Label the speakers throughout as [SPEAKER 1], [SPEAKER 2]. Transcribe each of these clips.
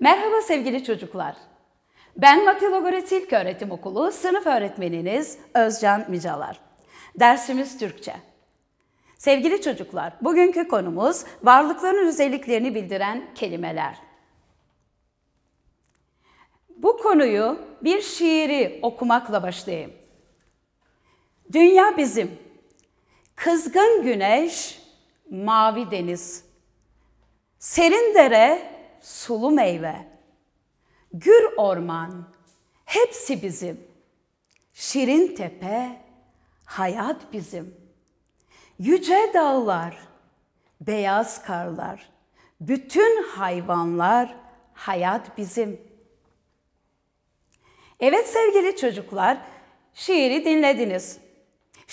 [SPEAKER 1] Merhaba sevgili çocuklar. Ben Matilo Goretz Öğretim Okulu sınıf öğretmeniniz Özcan Micalar. Dersimiz Türkçe. Sevgili çocuklar, bugünkü konumuz varlıkların özelliklerini bildiren kelimeler. Bu konuyu bir şiiri okumakla başlayayım. Dünya bizim. Kızgın güneş, mavi deniz. Serin dere, sulu meyve. Gür orman, hepsi bizim. Şirin tepe, hayat bizim. Yüce dağlar, beyaz karlar, bütün hayvanlar, hayat bizim. Evet sevgili çocuklar, şiiri dinlediniz.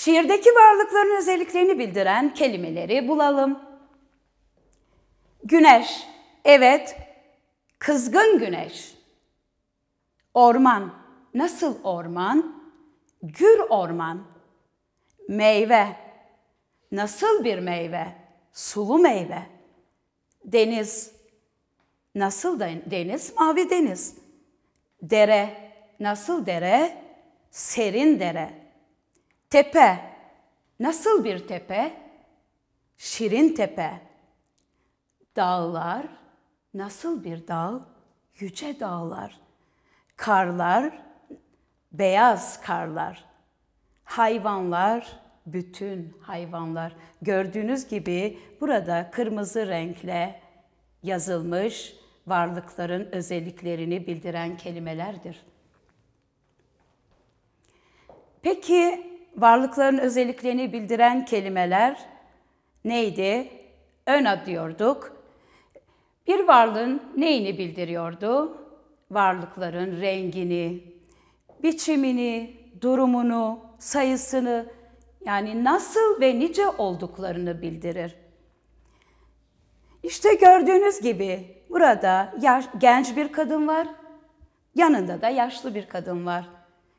[SPEAKER 1] Şiirdeki varlıkların özelliklerini bildiren kelimeleri bulalım. Güneş, evet, kızgın güneş. Orman, nasıl orman? Gür orman. Meyve, nasıl bir meyve? Sulu meyve. Deniz, nasıl deniz? Mavi deniz. Dere, nasıl dere? Serin dere Tepe. Nasıl bir tepe? Şirin tepe. Dağlar. Nasıl bir dağ? Yüce dağlar. Karlar. Beyaz karlar. Hayvanlar, bütün hayvanlar. Gördüğünüz gibi burada kırmızı renkle yazılmış varlıkların özelliklerini bildiren kelimelerdir. Peki varlıkların özelliklerini bildiren kelimeler neydi? Öna diyorduk. Bir varlığın neyini bildiriyordu? Varlıkların rengini, biçimini, durumunu, sayısını yani nasıl ve nice olduklarını bildirir. İşte gördüğünüz gibi burada yaş, genç bir kadın var, yanında da yaşlı bir kadın var.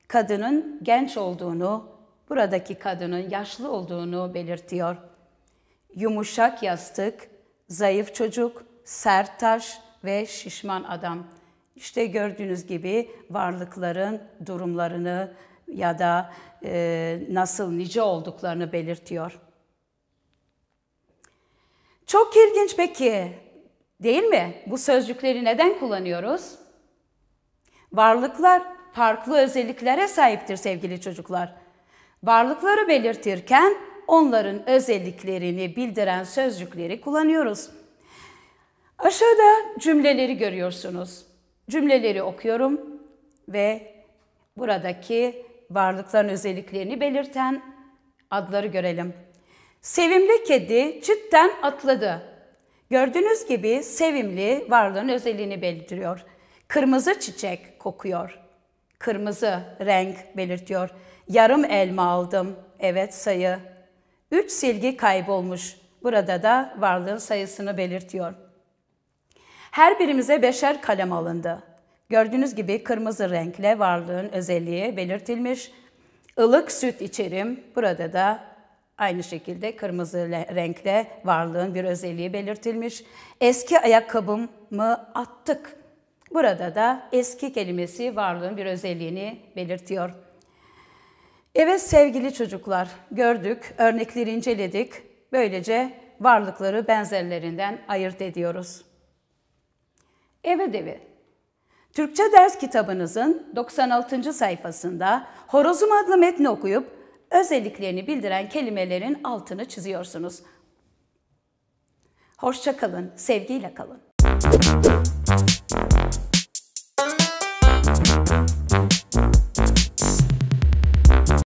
[SPEAKER 1] Kadının genç olduğunu, buradaki kadının yaşlı olduğunu belirtiyor. Yumuşak yastık, zayıf çocuk, sert taş ve şişman adam. İşte gördüğünüz gibi varlıkların durumlarını ya da e, nasıl nice olduklarını belirtiyor. Çok ilginç peki değil mi? Bu sözcükleri neden kullanıyoruz? Varlıklar farklı özelliklere sahiptir sevgili çocuklar. Varlıkları belirtirken onların özelliklerini bildiren sözcükleri kullanıyoruz. Aşağıda cümleleri görüyorsunuz. Cümleleri okuyorum ve buradaki varlıkların özelliklerini belirten adları görelim. Sevimli kedi çitten atladı. Gördüğünüz gibi sevimli varlığın özelliğini belirtiyor. Kırmızı çiçek kokuyor. Kırmızı renk belirtiyor. Yarım elma aldım. Evet sayı. Üç silgi kaybolmuş. Burada da varlığın sayısını belirtiyor. Her birimize beşer kalem alındı. Gördüğünüz gibi kırmızı renkle varlığın özelliği belirtilmiş. Ilık süt içerim. Burada da aynı şekilde kırmızı renkle varlığın bir özelliği belirtilmiş. Eski ayakkabımı attık. Burada da eski kelimesi varlığın bir özelliğini belirtiyor. Evet sevgili çocuklar, gördük, örnekleri inceledik. Böylece varlıkları benzerlerinden ayırt ediyoruz. Evet evet. Türkçe ders kitabınızın 96. sayfasında Horozum adlı metni okuyup özelliklerini bildiren kelimelerin altını çiziyorsunuz. Hoşça kalın, sevgiyle kalın.